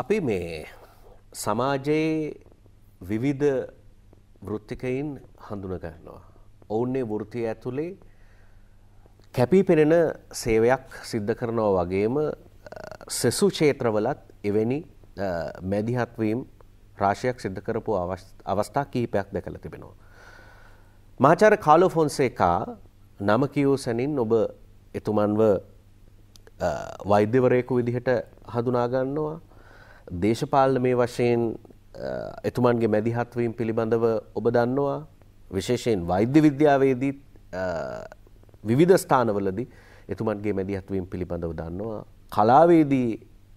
අපි මේ සමාජයේ විවිධ වෘත්තිකයින් හඳුන ගන්නවා. ඔවුන්නේ වෘතිය ඇතුළේ කැපී පෙනෙන සේවයක් සිද්ධ කරනවා වගේම සෙසු ක්ෂේත්‍රවලත් එවැනි මැදිහත්වීම් රාශයක් සිද්ධ කරපු අවස්ථා කීපයක් දැකළ තිබෙනවා. මාචාර කාලෝ ෆොන්සේකා නම කියූ සැනින් ඔබ එතුමන්ව වෛද්‍යවරයෙකු විදිහට හඳුනාගන්නවා දේශපාලන මේ වශයෙන් එතුමන්ගේ මැදිහත්වීම් පිළිබඳව ඔබ දන්නවා විශේෂයෙන් වෛද්‍ය විද්‍යාවේදී විවිධ ස්ථානවලදී එතුමන්ගේ මැදිහත්වීම් පිළිබඳව දන්නවා කලාවේදී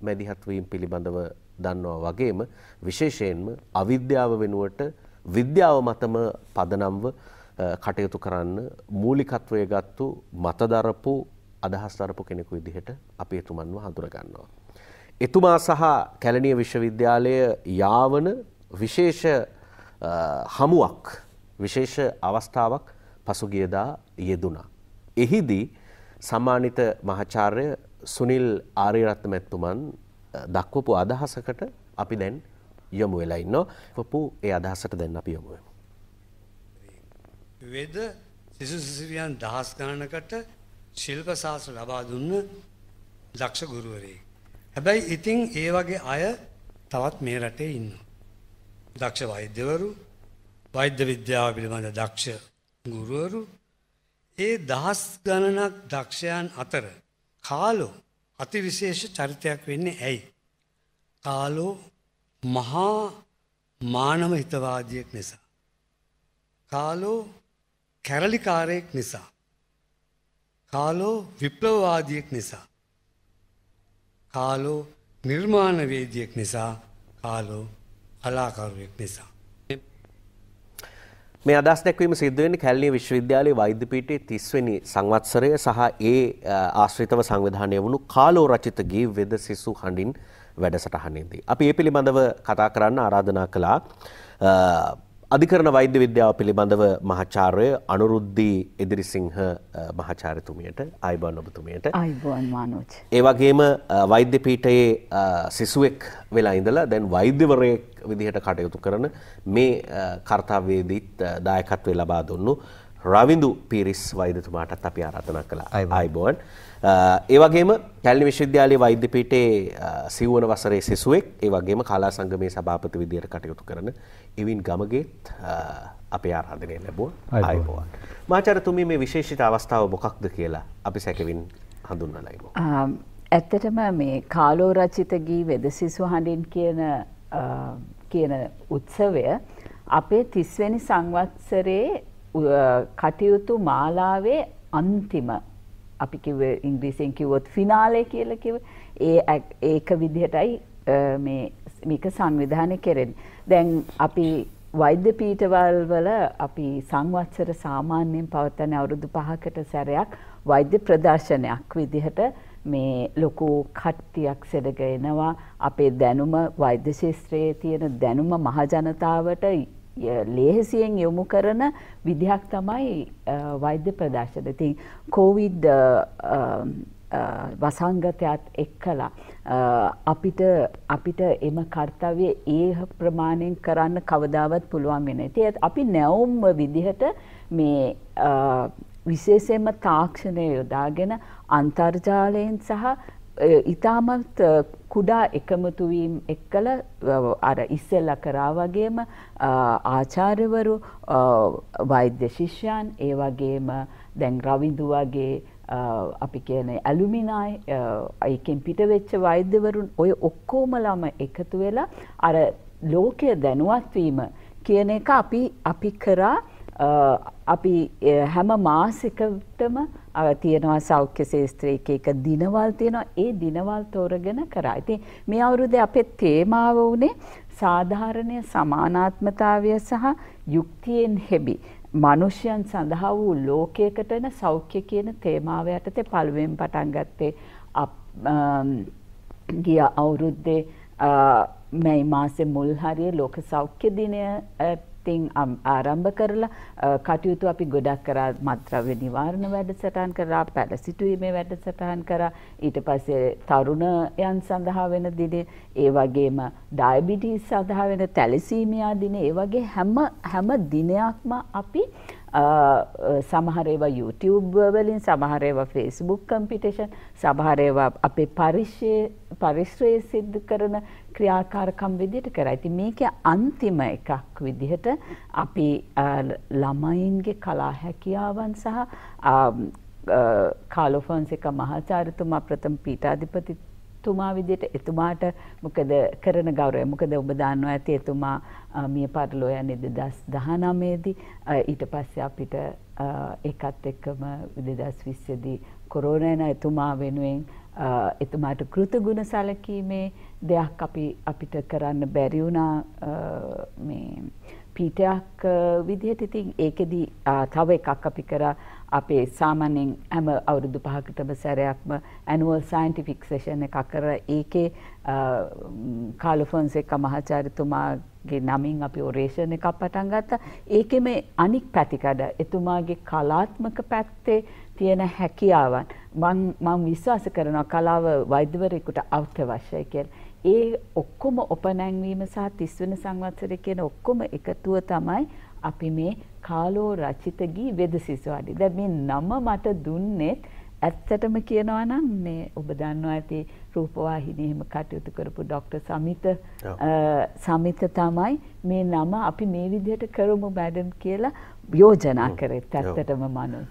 මැදිහත්වීම් පිළිබඳව දන්නවා වගේම විශේෂයෙන්ම අවිද්‍යාව වෙනුවට විද්‍යාව මතම පදනම්ව කටයුතු කරන්න මූලිකත්වය ගත්තු මතදරපු අදහස් දරපු කෙනෙකු විදිහට අපි එතුමන්ව හඳුරගන්නවා. එතුමා සහ කැලනිය විශ්වවිද්‍යාලය යාවන විශේෂ හමුවක් විශේෂ අවස්ථාවක් පසුගියදා යෙදුනා. එහිදී සම්මානිත මහාචාර්ය සුනිල් ආරිරත්න මැතිතුමන් දක්වපු අදහසකට අපි දැන් යොමු වෙලා ඉන්නවා. පපු ඒ අදහසට දැන් අපි යොමු වෙමු. වේද සිසු සිසුවියන් දහස් ගණනකට ශිල්ප ශාස්ත්‍ර ලබා දුන්න දක්ෂ ගුරුවරයෙක්. හැබැයි ඉතින් ඒ වගේ අය තවත් මේ රටේ ඉන්නවා. දක්ෂ වෛද්‍යවරු, වෛද්‍ය විද්‍යාව පිළිබඳ දක්ෂ ගුරුවරු, ඒ දහස් ගණනක් දක්ෂයන් අතර කාලෝ අතිවිශේෂ චරිතයක් වෙන්නේ ඇයි? කාලෝ මහා මානව හිතවාදියෙක් නිසා. කාලෝ කැරලිකාරයෙක් නිසා. කාලෝ විප්ලවවාදියෙක් නිසා. කාලෝ නිර්මාණවේදියෙක් නිසා කාලෝ කලාකරුවෙක් නිසා. මේ අදස් දැක්වීම සිද්ධුවෙන් කැල්ලිය විශ්වවිද්‍යාලයේ වෛද්‍ය පීඨයේ 30 වෙනි සංවත්සරය සහ ඒ ආශ්‍රිතව සංවිධානය වුණු කාලෝ රචිත ගී වෙද සිසු හඬින් වැඩසටහනේදී. අපි ඒ පිළිබඳව කතා කරන්න ආරාධනා කළා. අධිකරණ වෛද්‍ය විද්‍යාව පිළිබඳව මහාචාර්ය අනුරුද්ධි එදිරිසිංහ මහාචාර්යතුමියට අයිබෝන් ඔබතුමියට අයිබෝන් මනෝජ් ඒ වගේම වෛද්‍ය පීඨයේ සිසුවෙක් වෙලා ඉඳලා දැන් වෛද්‍යවරයෙක් විදිහට කටයුතු කරන මේ කාර්යවේදීත් දායකත්වය ලබා දුන්නු රවින්දු පීරිස් වෛද්‍යතුමාටත් අපි ආරාධනා කළා අයිබෝන් ඒ වගේම කැලණි විශ්වවිද්‍යාලයේ වෛද්‍ය පීඨයේ සිවුවන වසරේ සිසුවෙක් ඒ වගේම කලා සංගමේ සභාපති විදිහට කටයුතු කරන එවින් ගමගේත් අපේ ආරාධනය ලැබුව අයිබෝවන් මාචරතුමි මේ විශේෂිත අවස්ථාව මොකක්ද කියලා අපි සැකවින් හඳුන්න ලයිබ. ඇත්තටම මේ කාලෝ රචිතගී වෙදසිසු හඬින් කියන කියන උත්සවය අපේ තිස්වැනි සංවත්සරයේ කටයුතු මාලාවේ අන්තිම අපි කිව ඉංග්‍රීසියෙන් කිව්වොත් ෆිනාලය කියලා කිව්ව ඒ ඒක විදිහටයි මේ මේක සංවිධානය කෙරෙන්නේ. දැන් අපි වෛද්‍ය පීඨවල් වල අපි සංවත්සර සාමාන්‍යයෙන් පවත්වන අවුරුදු 5කට සැරයක් වෛද්‍ය ප්‍රදර්ශනයක් විදිහට මේ ලොකු කට්ටියක් සෙරග එනවා අපේ දැනුම වෛද්‍ය ශාස්ත්‍රයේ තියෙන දැනුම මහජනතාවට ලේසියෙන් යොමු කරන විදිහක් තමයි වෛද්‍ය ප්‍රදර්ශන. ඉතින් කොවිඩ් වසංගතයත් එක්කලා. අපිට අපිට එම කර්තවය ඒ ප්‍රමාණයෙන් කරන්න කවදාවත් පුළුවන් වෙන. ඒත් අපි නැවුම්ම විදිහට මේ විශේෂයෙන්ම තාක්ෂණය යොදාගෙන අන්තර්ජාලයෙන් සහ ඉතාමත් කුඩා එකමුතුවීම් එක්කල අර ඉස්සෙල්ල කරා වගේම ආචාර්යවරු වෛද්‍ය ශිෂ්‍යයන් ඒ වගේම දැන් රවිදු වගේ අපි කියන ඇලුමිනායි ඒකෙන් පිටවෙච්ච වෛද්‍යවරුන් ඔය ඔක්කොමලම එකතු වෙලා අර ලෝකය දැනුවත් වීම කියන එක අපි අපි කරා අපි හැම මාසිකටම තියෙනවා සෞඛ්‍ය ශේස්ත්‍රයේ එක දිනවල් තියෙනවා ඒ දිනවල් තෝරගෙන කරා. ඉතින් මේ අවුරුද්දේ අපේ තේමාව උනේ සාධාරණය සමානාත්මතාවය සහ යුක්තියෙන් හෙබි. මනුෂ්‍යයන් සඳහා වූ ලෝකයකටන සෞඛ්‍ය කියන තේමාව යටතේ පළුවෙන් පටන් ගත්තේ ගිය අවුරුද්දේ මැයි මාසේ මුල් හරිය ලෝක සෞඛ්‍ය දිනයට ඉතින් ආරම්භ කරලා කටයුතු අපි ගොඩක් කරා මත්ද්‍රව්‍ය නිවාරණ වැඩසටහන් කරා පැලසිටුීමේ වැඩසටහන් කරා ඊට පස්සේ තරුණයන් සඳහා වෙන දිනේ ඒ වගේම ඩයබටිස් සඳහා වෙන තැලිසීමයා දින ඒ වගේ හැම හැම දිනයක්ම අපි සමහරේවා YouTube වලින් සමහරේවා Facebook කම්පිටේෂන් සමහරේවා අපේ පරිශ්‍රයේ පරිශ්‍රයේ සිද්ධ කරන ක්‍රියාකාරකම් විදිහට කරා. ඉතින් මේකේ අන්තිම එකක් විදිහට අපි ළමයින්ගේ කලා හැකියාවන් සහ කාලෝෆොන්සේක මහාචාර්යතුමා ප්‍රථම පීඨාධිපති තුමා විදියට එතුමාට මොකද කරන ගෞරවය මොකද ඔබ දන්නවා ඇති එතුමා මිය පරලෝ යන්නේ 2019 දී ඊට පස්සේ අපිට ඒකත් එක්කම 2020 දී කොරෝනා එතුමා වෙනුවෙන් එතුමාට කෘතගුණ සැලකීමේ දෙයක් අපි අපිට කරන්න බැරි වුණා මේ පීඨයක් විදිහට ඉතින් ඒකෙදි තව එකක් අපි කරා අපේ සාමාන්‍යයෙන් හැම අවුරුදු පහකටම සැරයක්ම ඇනුවල් සයින්ටිෆික් සෙෂන් එකක් කර ඒකේ කාලොෆොන්සෙක් මහාචාර්යතුමාගේ නමින් අපි ඔරේෂන් එකක් පටන් ගත්තා. ඒකේ මේ අනික් පැතිකඩ එතුමාගේ කලාත්මක පැත්තේ තියෙන හැකියාවන් මම මම විශ්වාස කරනවා කලාව වෛද්‍යවරයෙකුට අත්‍යවශ්‍යයි කියලා. ඒ ඔක්කොම ඔපනැංවීම සහ 30 වෙනි සංවත්සරය කියන ඔක්කොම එකතුව තමයි අපි මේ කාලෝ රචිත ගී වෙදසිසවාඩි. දැන් මේ නම මට දුන්නෙත් ඇත්තටම කියනවා නම් මේ ඔබ දන්නවා ඇති රූපවාහිනී එහෙම කටයුතු කරපු ડોක්ටර් සමිත සමිත තමයි මේ නම අපි මේ විදිහට කරමු මැඩම් කියලා යෝජනා කරේ ඇත්තටම මනෝජ්.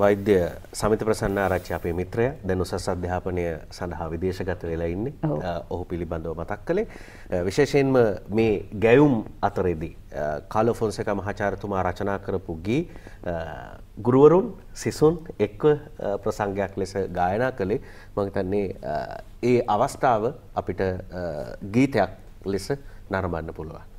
වෛද්‍ය සමිත ප්‍රසන්නාරච්චි අපේ මිත්‍රය දැන් උසස් අධ්‍යාපනය සඳහා විදේශගත වෙලා ඉන්නේ. ඔහු පිළිබඳව මතක් කළේ විශේෂයෙන්ම මේ ගැයුම් අතරේදී කාලෝ ෆොන්සේකා මහාචාර්යතුමා රචනා කරපු ගී ගුරුවරුන් සිසුන් එක්ව ප්‍රසංගයක් ලෙස ගායනා කළේ මම හිතන්නේ ඒ අවස්ථාව අපිට ගීතයක් ලෙස නරඹන්න පුළුවන්.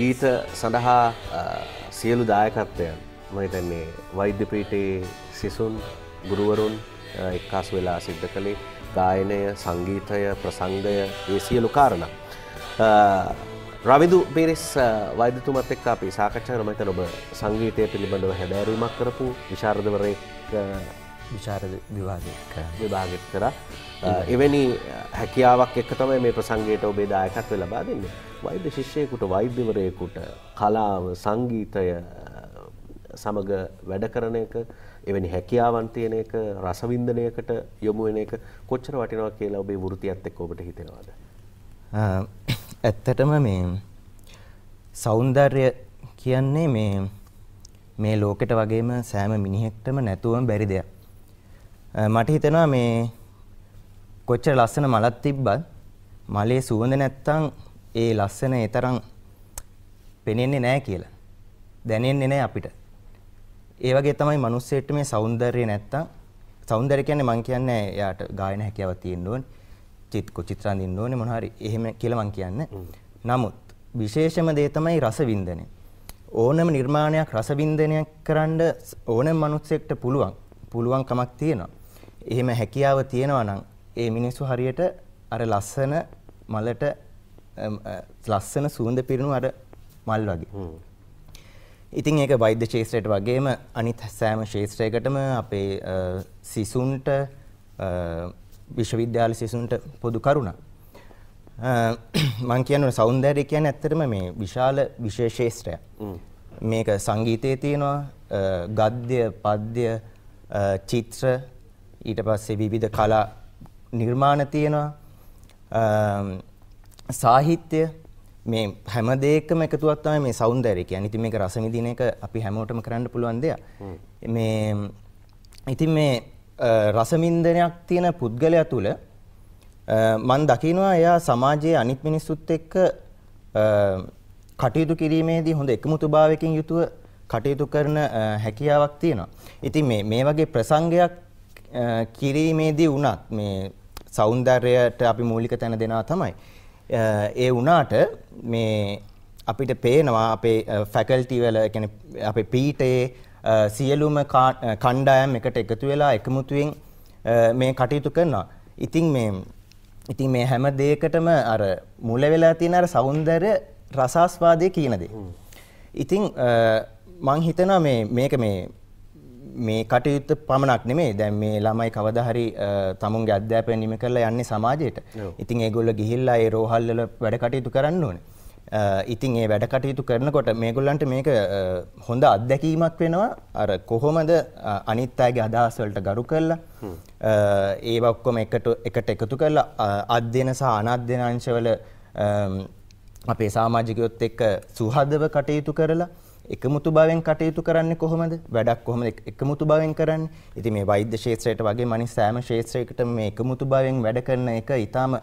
ගීත සඳහා සියලු දායකත්වයන් මහිතන්නේ වෛද්‍යපීටේ සිසුන් ගුරුවරුන් එක්කාස් වෙලා සිද්ධ කළේ ගායනය සංගීතය ප්‍රසංගය ඒ සියලු කාරණ. රවිදු පිරිස් වෛදතුමත් එක් අපි සාකච්ඡා නමත නොබ සංගීතය පිළිබඳව හැදෑරීමක් කරපු විශාරධවරය විශාර විවාග විභාගත් කරා එවැනි හැකියාවක් එක් තමයි මේ ප්‍රසංගයට ඔබේ දායකත්ව ලබා දෙන්නේ. වෛද්‍ය ශිෂ්‍යයෙකුට වෛද්‍යවරයෙකුට කලාව සංගීතය සමග වැඩ කරන එක එවැනි හැකියාවන් තියෙන එක රසවින්දනයකට යොමු වෙන එක කොච්චර වටිනවා කියලා ඔබේ වෘත්තියත් එක්ක ඔබට හිතෙනවද? ඇත්තටම මේ සෞන්දර්ය කියන්නේ මේ මේ ලෝකෙට වගේම සෑම මිනිහෙක්ටම නැතුවම බැරි දෙයක්. මට හිතෙනවා මේ කොච්චර ලස්සන මලක් තිබ්බත් මලේ සුවඳ නැත්තම් ඒ ලස්සන ඒ තරම් පෙනෙන්නේ නැහැ කියලා. දැනෙන්නේ නැහැ අපිට. ඒ වගේ තමයි මිනිස්සෙට මේ సౌందර්යය නැත්තම් సౌందර්ය කියන්නේ මං කියන්නේ එයාට ගායන හැකියාව තියෙන්න ඕනේ. චිත් කුචිත්‍ර අඳින්න ඕනේ මොනවා හරි එහෙම කියලා මං කියන්නේ. නමුත් විශේෂම දේ තමයි රසවින්දනය. ඕනම නිර්මාණයක් රසවින්දනයක් කරන්න ඕනම මනුස්සයෙක්ට පුළුවන් පුළුවන්කමක් තියෙනවා. එහෙම හැකියාව තියෙනවා නම් ඒ මිනිස්සු හරියට අර ලස්සන මලට ලස්සන සුවඳ පිරුණු අර මල් වගේ. ඉතින් ඒක වෛද්‍ය ශේත්‍රයට වගේම අනිත් සෑම ශේත්‍රයකටම අපේ සිසුන්ට විශ්වවිද්‍යාල සිසුන්ට පොදු කරුණක්. මං කියන්න සෞන්දර්යය කියන්නේ ඇත්තටම මේ විශාල විශේෂ ශේත්‍රයක්. මේක සංගීතයේ තියෙනවා ගද්‍ය, පද්‍ය, චිත්‍ර ඊට පස්සේ විවිධ කලා නිර්මාණ තියෙනවා සාහිත්‍ය මේ හැම දෙයකම එකතුවක් තමයි මේ సౌందර්යය කියන්නේ. ඉතින් මේක රස විඳින එක අපි හැමෝටම කරන්න පුළුවන් දෙයක්. මේ ඉතින් මේ රස වින්දනයක් තියෙන පුද්ගලයා තුල මම දකිනවා එයා සමාජයේ අනිත් මිනිස්සුත් එක්ක කටයුතු කිරීමේදී හොඳ එකමුතුභාවයකින් යුතුව කටයුතු කරන හැකියාවක් තියෙනවා. ඉතින් මේ මේ වගේ ප්‍රසංගයක් කිරීමේදී වුණත් මේ සෞන්දර්යයට අපි මූලික තැන දෙනවා තමයි. ඒ වුණාට මේ අපිට පේනවා අපේ ෆැකල්ටි වල කියන්නේ අපේ පීඨයේ සියලුම කණ්ඩායම් එකට එකතු වෙලා එකමුතුවෙන් මේ කටයුතු කරනවා. ඉතින් මේ ඉතින් මේ හැම දෙයකටම අර මුල වෙලා තියෙන අර సౌందර්ය රසාස්වාදය කියන දේ. ඉතින් මං හිතනවා මේ මේක මේ මේ කටයුත්ත පමණක් නෙමේ දැන් මේ ළමයි කවදා හරි තමුන්ගේ අධ්‍යාපනය නිම කරලා යන්නේ සමාජයට. ඉතින් ඒගොල්ලෝ ගිහිල්ලා ඒ රෝහල් වල වැඩ කටයුතු කරන්න ඕනේ. ඉතින් ඒ වැඩ කටයුතු කරනකොට මේගොල්ලන්ට මේක හොඳ අත්දැකීමක් වෙනවා. අර කොහොමද අනිත් අයගේ අදහස් වලට ගරු කරලා ඒව ඔක්කොම එකට එකට එකතු කරලා අධ්‍යයන සහ අනධ්‍යයන අංශවල අපේ සමාජිකයොත් එක්ක සුහදව කටයුතු කරලා එකමුතු භාවයෙන් කටයුතු කරන්නේ කොහොමද? වැඩක් කොහොමද එකමුතු භාවයෙන් කරන්නේ? ඉතින් මේ වෛද්‍ය ක්ෂේත්‍රයට වගේ අනිත් සෑම ක්ෂේත්‍රයකටම මේ එකමුතු භාවයෙන් වැඩ කරන එක ඊටාම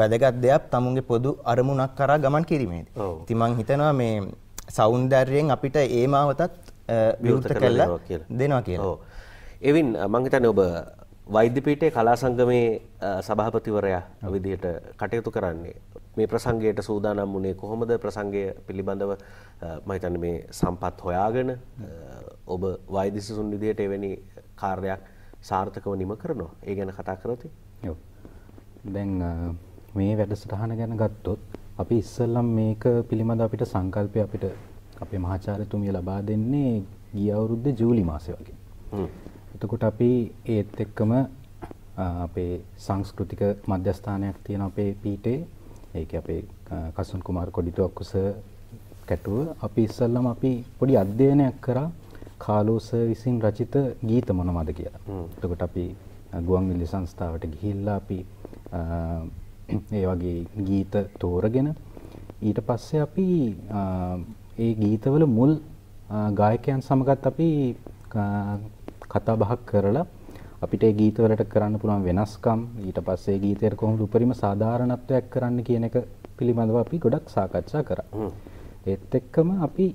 වැදගත් දෙයක් තමුන්ගේ පොදු අරමුණක් කරා ගමන් කිරීමේදී. ඉතින් මං හිතනවා මේ సౌందර්යයෙන් අපිට ඒ මාවතත් විවෘත කළා දෙනවා කියලා. ඔව්. එවින් මං හිතන්නේ ඔබ වෛද්‍යපීටේ කලා සංගමයේ සභාපතිවරයා විදිහට කටයුතු කරන්නේ මේ ප්‍රසංගයට සූදානම් වුණේ කොහොමද ප්‍රසංගය පිළිබඳව මම හිතන්නේ මේ සම්පත් හොයාගෙන ඔබ වෛදිසුන් විදිහට එවැනි කාර්යයක් සාර්ථකව නිම කරනවා. ඒ ගැන කතා කරොතේ. ඔව්. දැන් මේ වැඩසටහන ගැන ගත්තොත් අපි ඉස්සෙල්ලම මේක පිළිබඳ අපිට සංකල්පය අපිට අපේ මහාචාර්යතුමිය ලබා දෙන්නේ ගිය අවුරුද්දේ ජූලි මාසේ වගේ. හ්ම්. එතකොට අපි ඒත් එක්කම අපේ සංස්කෘතික මධ්‍යස්ථානයක් තියෙන අපේ පීඨේ ඒක අපේ කසුන් කුමාර කොඩිටුවක් කුස කැටුව අපි ඉස්සල්ලම අපි පොඩි අධ්‍යයනයක් කරා කාලෝස විසින් රචිත ගීත මොනවද කියලා. එතකොට අපි ගුවන්විදුලි සංස්ථාවට ගිහිල්ලා අපි ඒ වගේ ගීත තෝරගෙන ඊට පස්සේ අපි ඒ ගීතවල මුල් ගායකයන් සමගත් අපි කතා බහක් කරලා අපිට ඒ ගීතවලට කරන්න පුළුවන් වෙනස්කම් ඊට පස්සේ ගීතයට කොහොමද උපරිම සාධාරණත්වයක් කරන්න කියන එක පිළිබඳව අපි ගොඩක් සාකච්ඡා කරා. ඒත් එක්කම අපි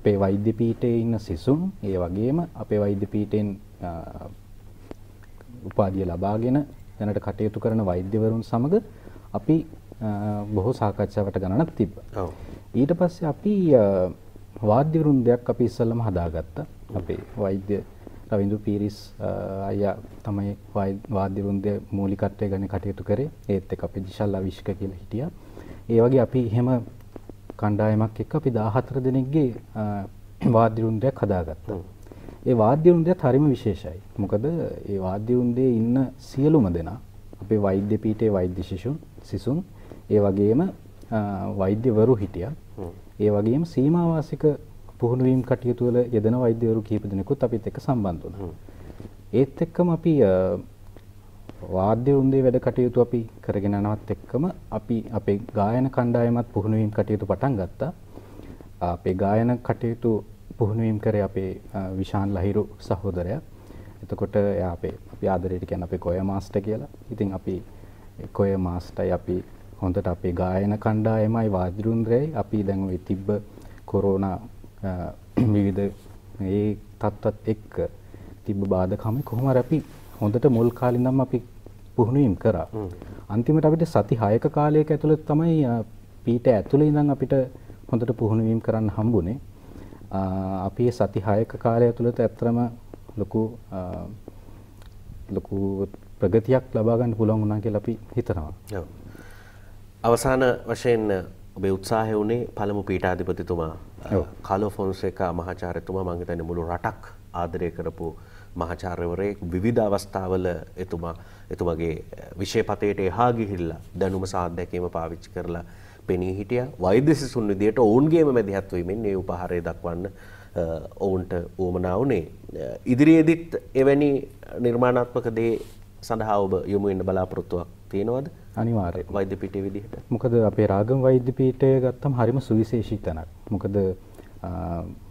අපේ වෛද්‍ය පීඨයේ ඉන්න සිසුන් ඒ වගේම අපේ වෛද්‍ය පීඨෙන් උපාධිය ලබාගෙන දැනට කටයුතු කරන වෛද්‍යවරුන් සමග අපි බොහෝ සාකච්ඡාවට ගණනක් තිබ්බා. ඊට පස්සේ අපි වාද්‍ය වෘන්දයක් අපි ඉස්සෙල්ලම හදාගත්තා. අපේ වෛද්‍ය රවිඳු පීරිස් අයියා තමයි වාද්‍ය වෘන්දයේ මූලිකත්වය ගැන කටයුතු කරේ. ඒත් එක්ක අපි ජිෂල් අවිෂ්ක කියලා හිටියා. ඒ වගේ අපි එහෙම කණ්ඩායමක් එක්ක අපි 14 දෙනෙක්ගේ වාද්‍ය වෘන්දයක් හදාගත්තා. ඒ වාද්‍ය වෘන්දයත් හරිම විශේෂයි. මොකද ඒ වාද්‍ය වෘන්දයේ ඉන්න සියලුම දෙනා අපේ වෛද්‍ය පීඨයේ වෛද්‍ය ශිෂුන් සිසුන් ඒ වගේම වෛද්‍යවරු හිටියා. ඒ වගේම සීමාවාසික පුහුණුවීම් කටයුතු වල යෙදෙන වෛද්‍යවරු කීප දෙනෙකුත් අපිත් එක්ක සම්බන්ධ වුණා. ඒත් එක්කම අපි වාද්‍ය වෘන්දයේ වැඩ කටයුතු අපි කරගෙන යනවත් එක්කම අපි අපේ ගායන කණ්ඩායමත් පුහුණුවීම් කටයුතු පටන් ගත්තා. අපේ ගායන කටයුතු පුහුණුවීම් කරේ අපේ විශාන් ලහිරු සහෝදරයා. එතකොට එයා අපේ අපි ආදරයට කියන්නේ අපේ කොය මාස්ටර් කියලා. ඉතින් අපි කොය මාස්ටර්යි අපි හොඳට අපේ ගායන කණ්ඩායමයි වාද්‍ය අපි දැන් ওই තිබ්බ කොරෝනා විවිධ ඒ තත්ත්වත් එක්ක තිබ්බ බාධකම කොහොමද අපි හොඳට මුල් කාලේ නම් අපි පුහුණුවීම් කරා. අන්තිමට අපිට සති 6ක කාලයක ඇතුළත තමයි පීට ඇතුළේ ඉඳන් අපිට හොඳට පුහුණුවීම් කරන්න හම්බුනේ. අපි සති 6ක කාලය ඇතුළත ඇත්තම ලොකු ලොකු ප්‍රගතියක් ලබා ගන්න පුළුවන් වුණා කියලා අපි හිතනවා. අවසාන වශයෙන් ඔබේ උත්සාහය වුණේ පළමු පීටාධිපතිතුමා කාලෝ ෆොන්සේක මහාචාර්යතුමා මං හිතන්නේ මුළු රටක් ආදරය කරපු මහාචාර්යවරයෙක් විවිධ අවස්ථාවල එතුමා එතුමගේ විෂයපතයට එහා ගිහිල්ලා දැනුම සහ අත්දැකීම පාවිච්චි කරලා පෙනී හිටියා වෛද්‍ය සිසුන් විදියට ඔවුන්ගේම මැදිහත් වීමෙන් මේ උපහාරය දක්වන්න ඔවුන්ට උවමනා වුණේ ඉදිරියේදීත් එවැනි නිර්මාණාත්මක දේ සඳහා ඔබ යොමු වෙන්න බලාපොරොත්තුවක් තියෙනවද අනිවාර්ය වෛද්‍ය පිටේ විදිහට මොකද අපේ රාගම් වෛද්‍ය පීඨය ගත්තම හරිම සුවිශේෂී තැනක් මොකද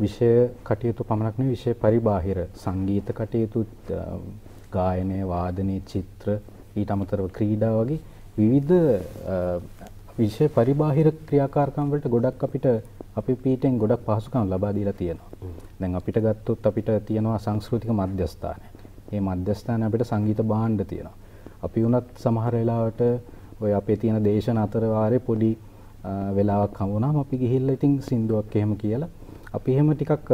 විෂය කටයුතු පමණක් නෙවෙයි විෂය පරිබාහිර සංගීත කටයුතු ගායනය වාදනය චිත්‍ර ඊට අමතරව ක්‍රීඩා වගේ විවිධ විෂය පරිබාහිර ක්‍රියාකාරකම් වලට ගොඩක් අපිට අපි පීටෙන් ගොඩක් පහසුකම් ලබා දීලා තියෙනවා. දැන් අපිට ගත්තොත් අපිට තියෙනවා සංස්කෘතික මධ්‍යස්ථානය. මේ මධ්‍යස්ථානය අපිට සංගීත භාණ්ඩ තියෙනවා. අපි වුණත් සමහර වෙලාවට ඔය අපේ තියෙන දේශන අතර වාරේ පොඩි වෙලාවක් හමු වුණාම අපි ගිහිල්ලා ඉතින් සින්දුවක් එහෙම කියලා අපි එහෙම ටිකක්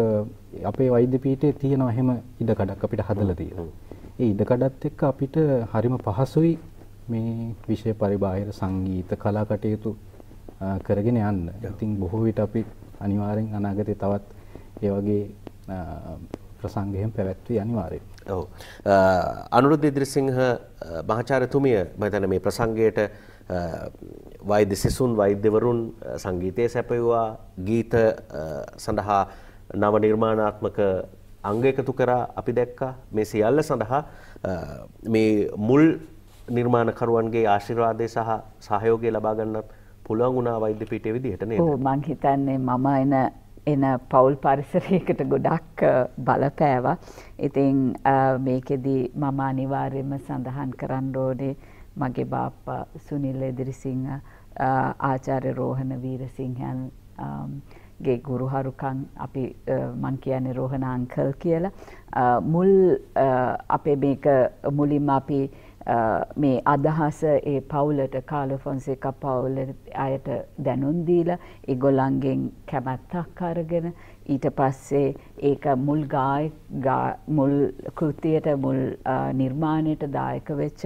අපේ වෛද්‍ය පීඨයේ තියෙන එහෙම ඉඩකඩක් අපිට හදලා තියෙනවා. ඒ ඉඩකඩත් එක්ක අපිට හරිම පහසුයි මේ විෂය පරිබාහිර සංගීත කලා කටයුතු කරගෙන යන්න. ඉතින් බොහෝ විට අපි අනිවාර්යෙන් අනාගතේ තවත් ඒ වගේ ප්‍රසංගයෙන් පැවැත්වී අනිවාර්යයි. ඔව් අනුරුද්ධ ඉදිරිසිංහ මහාචාර්යතුමිය මම මේ ප්‍රසංගයට වෛද්‍ය සිසුන් වෛද්‍යවරුන් සංගීතය සැපයුවා ගීත සඳහා නව නිර්මාණාත්මක අංග එකතු කරා අපි දැක්කා මේ සියල්ල සඳහා මේ මුල් නිර්මාණකරුවන්ගේ ආශිර්වාදය සහ සහයෝගය ලබා ගන්නත් පුළුවන් වුණා වෛද්‍ය පීඨයේ විදිහට නේද? ඔව් මං හිතන්නේ මම එන එන පවුල් පරිසරයකට ගොඩක් බලපෑවා. ඉතින් මේකෙදි මම අනිවාර්යයෙන්ම සඳහන් කරන්න ඕනේ මගේ බාප්පා සුනිල් එදිරිසිංහ ආචාර්ය රෝහණ වීරසිංහන් ගේ ගුරුහරුකන් අපි මං කියන්නේ රෝහණ අංකල් කියලා මුල් අපේ මේක මුලින්ම අපි මේ අදහස ඒ පවුලට කාලෆොන්සේක පවුල අයට දැනුම් දීලා ඒගොල්ලන්ගෙන් කැමැත්තක් අරගෙන ඊට පස්සේ ඒක මුල් මුල් කෘතියට මුල් නිර්මාණයට දායක වෙච්ච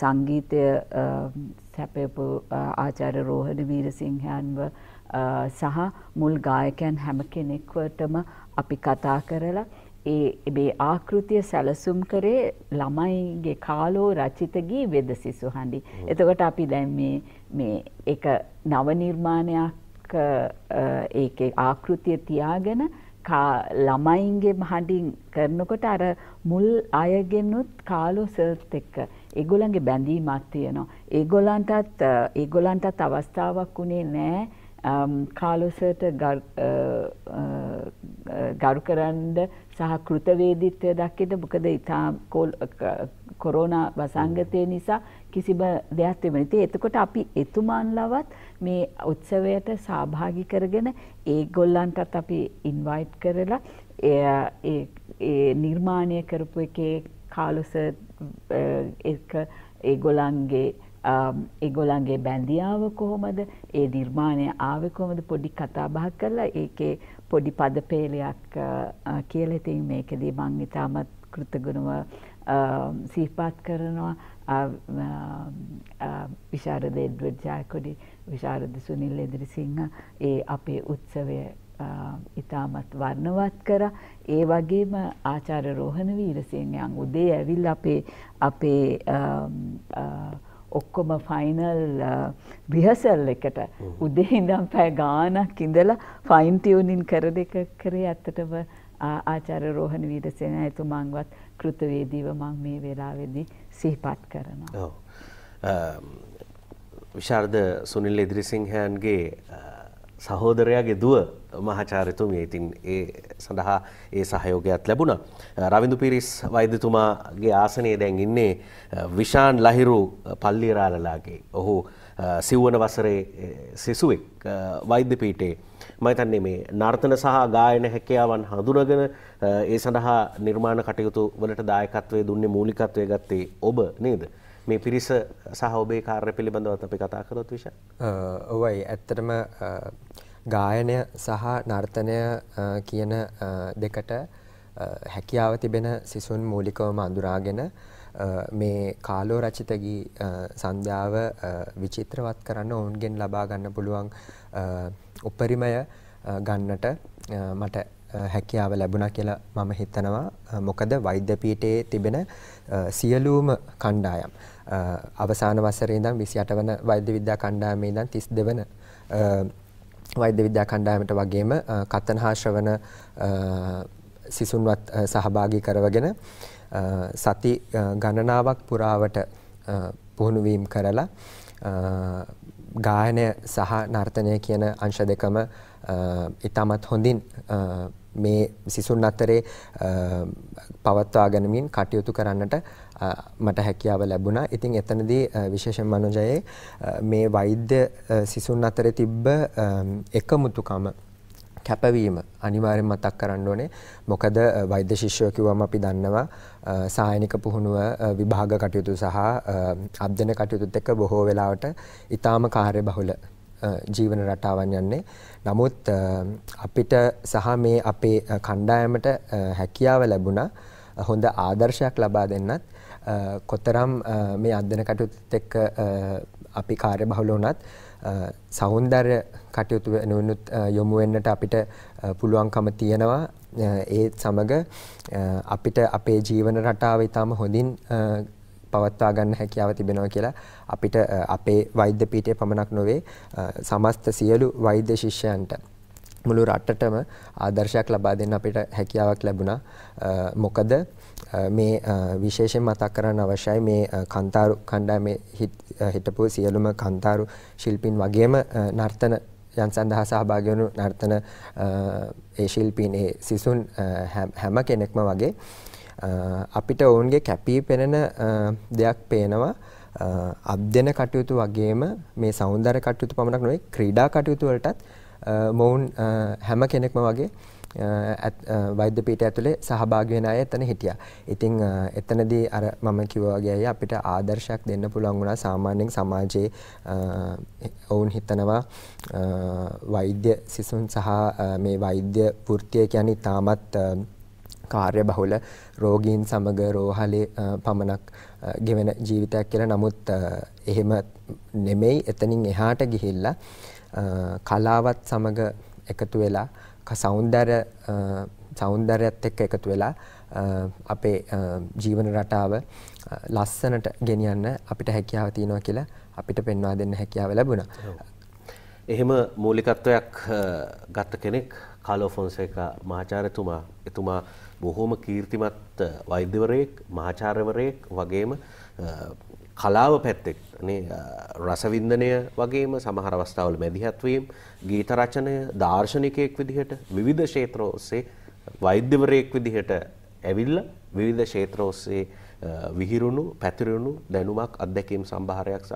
සංගීතය සැපයපු ආචාර්ය රෝහණ වීරසිංහයන්ව සහ මුල් ගායකයන් හැම කෙනෙක්වටම අපි කතා කරලා ඒ මේ ආකෘතිය සැලසුම් කරේ ළමයිගේ කාලෝ රචිත ගී වෙද සිසු හඬි. එතකොට අපි දැන් මේ මේ එක නව නිර්මාණයක් ඒකේ ආකෘතිය තියාගෙන ළමයින්ගේ හඬින් කරනකොට අර මුල් අයගෙනුත් කාලෝ සර්ත් එක්ක ඒගොල්ලන්ගේ බැඳීමක් තියෙනවා. ඒගොල්ලන්ටත් ඒගොල්ලන්ටත් අවස්ථාවක් උනේ නැහැ. කාලොසට ගරු කරන්න සහ කෘතවේදිත්වය දක්කිට මොකද ඉතා කොරෝණ වසංගතය නිසා කිසිම දෙයක් තිබෙනති. එතකොට අපි එතුමාන්ලවත් මේ උත්සවයට සහභාගි කරගෙන ඒ ගොල්ලන්ටත් අපි ඉන්වයිට් කරලා නිර්මාණය කරපු එකේ කාලොස ඒ ගොලන්ගේ ඒගොල්ලන්ගේ බැඳියාව කොහොමද ඒ නිර්මාණය ආවේ කොහොමද පොඩි කතා බහක් කරලා ඒකේ පොඩි පදපේලයක් කියලා ඉතින් මේකදී මම ඉතාමත් කෘතගුණව සිහිපත් කරනවා විශාරද එඩ්වඩ් ජයකොඩි විශාරද සුනිල් එදිරිසිංහ ඒ අපේ උත්සවය ඉතාමත් වර්ණවත් කර ඒ වගේම ආචාර්ය රෝහණ වීරසිංහයන් උදේ ඇවිල්ලා අපේ අපේ ඔක්කොම ෆයිනල් රිහසල් uh, එකට උදේ ඉඳන් පැය ගානක් ඉඳලා ෆයින් ටියුනින් කර දෙක කරේ ඇත්තටම ආචාර්ය රෝහණ වීරසේන එතුමන්වත් කෘතවේදීව මම මේ වෙලාවේදී සිහිපත් කරනවා. ඔව්. විශාරද සුනිල් ඉදිරිසිංහයන්ගේ සහෝදරයාගේ දුව මහාචාර්යතුමිය ඉතින් ඒ සඳහා ඒ සහයෝගයක් ලැබුණා. රවිදු පිරිස් වෛද්‍යතුමාගේ ආසනයේ දැන් ඉන්නේ විශාන් ලහිරු පල්ලිරාලලාගේ. ඔහු සිව්වන වසරේ සිසුවෙක් වෛද්‍ය පීඨේ මහිතන්නේ මේ නර්තන සහ ගායන හැකියාවන් හඳුනගෙන ඒ සඳහා නිර්මාණ කටයුතු වලට දායකත්වය දුන්නේ මූලිකත්වය ගත්තේ ඔබ නේද? මේ පිරිස සහ ඔබේ කාර්ය පිළිබඳවත් අපි කතා කරොත් විශ. ඔවයි ඇත්තටම ගායනය සහ නර්තනය කියන දෙකට හැකියාව තිබෙන සිසුන් මූලිකවම අඳුරාගෙන මේ කාලෝ රචිතගී සන්ධ්‍යාව විචිත්‍රවත් කරන්න ඔවුන්ගෙන් ලබා ගන්න පුළුවන් උපරිමය ගන්නට මට හැකියාව ලැබුණා කියලා මම හිතනවා මොකද වෛද්‍ය පීඨයේ තිබෙන සියලුම කණ්ඩායම් අවසාන වසරේ ඉඳන් 28 වන වෛද්‍ය විද්‍යා කණ්ඩායමේ ඉඳන් 32 වන වෛද්‍ය විද්‍යා කණ්ඩායමට වගේම කත්තන හා ශ්‍රවණ සිසුන්වත් සහභාගී කරවගෙන සති ගණනාවක් පුරාවට පුහුණු වීම කරලා ගායනය සහ නර්තනය කියන අංශ දෙකම ඉතාමත් හොඳින් මේ සිසුන් අතරේ පවත්වා ගැනීමෙන් කටයුතු කරන්නට මට හැකියාව ලැබුණා. ඉතින් එතනදී විශේෂයෙන් මනුජයේ මේ වෛද්‍ය සිසුන් අතර තිබ්බ එකමුතුකම කැපවීම අනිවාර්යෙන් මතක් කරන්න ඕනේ. මොකද වෛද්‍ය ශිෂ්‍යයෝ කිව්වම අපි දන්නවා සායනික පුහුණුව විභාග කටයුතු සහ අධ්‍යන කටයුතුත් එක්ක බොහෝ වෙලාවට ඊටාම කාර්යබහුල ජීවන රටාවන් යන්නේ. නමුත් අපිට සහ මේ අපේ කණ්ඩායමට හැකියාව ලැබුණා හොඳ ආදර්ශයක් ලබා දෙන්නත් කොතරම් මේ අධ්‍යන කටයුතුත් එක්ක අපි කාර්ය බහුල වුණත් සෞන්දර්ය කටයුතු වෙනුනුත් යොමු වෙන්නට අපිට පුළුවන්කම තියෙනවා ඒ සමග අපිට අපේ ජීවන රටාව ඊටම හොඳින් පවත්වා ගන්න හැකියාව තිබෙනවා කියලා අපිට අපේ වෛද්‍ය පීඨයේ පමණක් නොවේ සමස්ත සියලු වෛද්‍ය ශිෂ්‍යයන්ට මුළු රටටම ආදර්ශයක් ලබා දෙන්න අපිට හැකියාවක් ලැබුණා. මොකද මේ විශේෂයෙන් මතක් කරන්න අවශ්‍යයි මේ කන්තාරු කණ්ඩායමේ හිටපු සියලුම කන්තාරු ශිල්පීන් වගේම නර්තන යන් සඳහා සහභාගී වුණු නර්තන ඒ ශිල්පීන් ඒ සිසුන් හැම කෙනෙක්ම වගේ අපිට ඔවුන්ගේ කැපී පෙනෙන දෙයක් පේනවා අධ්‍යන කටයුතු වගේම මේ සෞන්දර්ය කටයුතු පමණක් නෙවෙයි ක්‍රීඩා කටයුතු වලටත් මොවුන් හැම කෙනෙක්ම වගේ වෛද්‍ය පීට ඇතුළේ සහභාගවෙන අය එතන හිටිය. ඉතිං එතනදී අර මම කිවවාගේ අය අපිට ආදර්ශයක් දෙන්න පුළන් වුණා සාමාන්‍යෙන් සමාජයේ ඔවුන් හිතනවා වෛද්‍ය සිසුන් සහ මේ වෛද්‍ය පෘතිය කියැනි තාමත් කාර්ය බහුල රෝගීන් සමඟ රෝහලේ පමණක් ගෙවෙන ජීවිතයක් කියලා නමුත් එහෙම නෙමෙයි එතනින් එහාට ගිහිල්ලා කලාවත් සමග එකතු වෙලා සෞන්දර සෞන්දරයත් එක්ක එකතු වෙලා අපේ ජීවන රටාව ලස්සනට ගෙනියන්න අපිට හැකියාව තියෙනවා කියලා අපිට පෙන්වා දෙන්න හැකියාව ලැබුණා. එහෙම මූලිකත්වයක් ගත්ත කෙනෙක් කාලෝ ෆොන්සේකා මහාචාර්යතුමා එතුමා බොහොම කීර්තිමත් වෛද්‍යවරයෙක් මහාචාර්යවරයෙක් වගේම කලාව පැත්තෙක් රසවින්දනය වගේම සමහර අවස්ථාවල මැදිහත්වීම් ගීත රචනය දර්ශනිකයෙක් විදිහට විවිධ ශේත්‍රෝස්සේ වෛද්‍යවරයෙක් විදිහට ඇවිල්ල විවිධ ශේත්‍රෝස්සේ විහිරුණු පැතිරුණු දැනුමක් අත්දැකීම් සම්භාරයක් සහ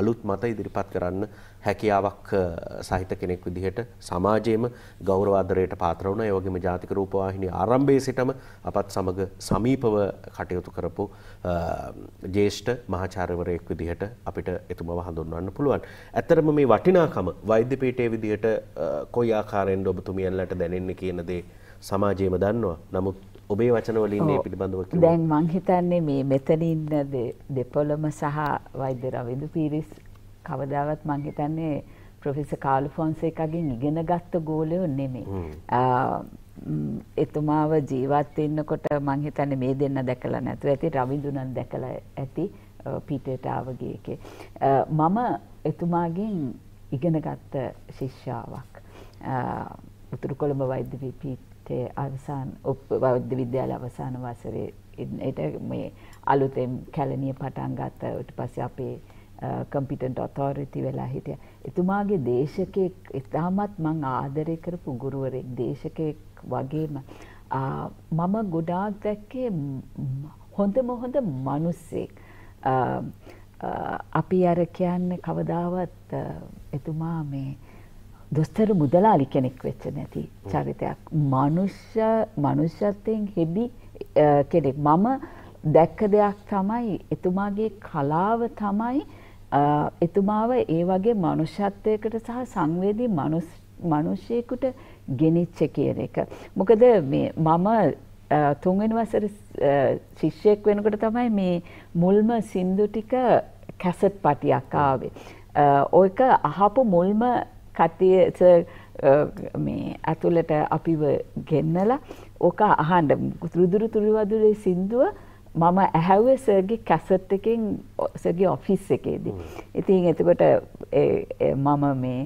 අලුත් මත ඉදිරිපත් කරන්න හැකියාවක් සහිත කෙනෙක් විදිහට සමාජයේම ගෞරවාදරයට පාත්‍ර වුණා. ඒ වගේම ජාතික රූපවාහිනී ආරම්භයේ සිටම අපත් සමග සමීපව කටයුතු කරපු ජ්‍යෙෂ්ඨ මහාචාර්යවරයෙක් විදිහට අපිට එතුමව හඳුන්වන්න පුළුවන්. ඇත්තටම මේ වටිනාකම වෛද්‍ය පීඨයේ විදිහට කොයි ආකාරයෙන්ද ඔබතුමියන්ලට දැනෙන්නේ කියන දේ සමාජයේම දන්නවා. නමුත් ඔබේ වචනවලින් මේ පිළිබඳව කිව්වා. දැන් මං හිතන්නේ මේ මෙතන ඉන්න දෙපොළම සහ වෛද්‍ය රවිදු පීරිස් කවදාවත් මං හිතන්නේ ප්‍රොෆෙසර් කාලු ෆොන්සේකාගෙන් ඉගෙන ගත්ත ගෝලයෝ නෙමෙයි. එතුමාව ජීවත් වෙන්නකොට මං හිතන්නේ මේ දෙන්න දැකලා නැතුව ඇති රවිදුනන් දැකලා ඇති පීටර්ට ආවගේ එකේ. මම එතුමාගෙන් ඉගෙන ගත්ත ශිෂ්‍යාවක්. උතුරු කොළඹ වෛද්‍ය තේ අවසාන බෞද්ධ විද්‍යාල අවසාන වසරේ එට මේ අලුතෙන් කැලණිය පටන් ගත්තා ඊට පස්සේ අපේ කම්පිටන්ට් ඔතොරිටි වෙලා හිටියා. එතුමාගේ දේශකෙක් ඉතාමත් මං ආදරය කරපු ගුරුවරෙක් දේශකෙක් වගේම මම ගොඩාක් දැක්කේ හොඳම හොඳ මිනිස්සෙක්. අපි අර කියන්නේ කවදාවත් එතුමා මේ දොස්තර මුදලාලි කෙනෙක් වෙච්ච නැති චරිතයක් මනුෂ්‍ය මනුෂ්‍යත්වයෙන් හෙබි කෙනෙක් මම දැක්ක දෙයක් තමයි එතුමාගේ කලාව තමයි එතුමාව ඒ වගේ මනුෂ්‍යත්වයකට සහ සංවේදී මනුෂ්‍යයෙකුට ගෙනිච්ච කියන එක. මොකද මේ මම තුන්වෙනි වසර ශිෂ්‍යයෙක් වෙනකොට තමයි මේ මුල්ම සින්දු ටික කැසට් පටියක් ආවේ. ඔයක අහපු මුල්ම කතියට මේ ඇතුළට අපිව ගෙන්නලා ඕක අහන්න රුදුරු තුරුවදුරේ සින්දුව මම ඇහැව්වේ සර්ගේ කැසට් එකෙන් සර්ගේ ඔෆිස් එකේදී. ඉතින් එතකොට මම මේ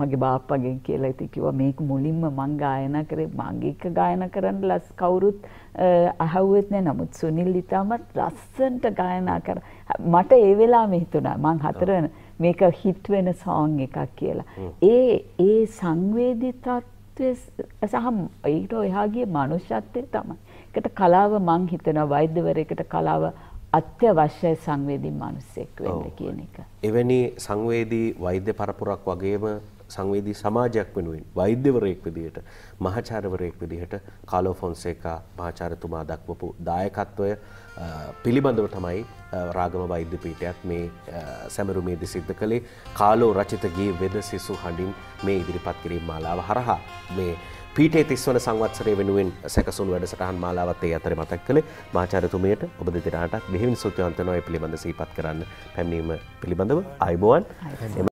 මගේ බාප්පගෙන් කියලා ඉතින් කිව්වා මේක මුලින්ම මං ගායනා කරේ මගේ එක ගායනා කරන්න ලස් කවුරුත් අහුවෙත් නෑ නමුත් සුනිල් ඊටමත් ලස්සනට ගායනා කර මට ඒ වෙලාවෙම හිතුණා මං හතර මේක හිට වෙන සෝන් එකක් කියලා. ඒ ඒ සංවේදීත්වය සහ ඊට එහාගේ මනුෂ්‍යත්වය තමයි. ඒකට කලාව මං හිතනවා වෛද්‍යවරයෙකුට කලාව අත්‍යවශ්‍ය සංවේදී මිනිසෙක් වෙන්න කියන එක. එවැනි සංවේදී වෛද්‍ය පරපුරක් වගේම සංවේදී සමාජයක් වෙනුවෙන් වෛද්‍යවරයෙක් විදිහට මහාචාර්යවරයෙක් විදිහට කාලෝ ෆොන්සේකා මහාචාර්යතුමා දක්වපු දායකත්වය පිළිබඳව තමයි රාගම වෛද්‍ය පීඨයත් මේ සැමරුමේදී සිද්ධ කළේ කාලෝ රචිත ගී වෙද සිසු හඬින් මේ ඉදිරිපත් කිරීම මාලාව හරහා මේ පීටේ තිස්වන සංවත්සරය වෙනුවෙන් සැකසුන් වැඩසටහන් මාලාවත්තේ අතර මතක් කළ මාචාරතුමයට ඔබ දෙදිරටත් මෙහිමින් සුත්‍යන්තනොය පිළිබඳ සීපත් කරන්න පැමිණීම පිළිබඳව අයිබෝවන්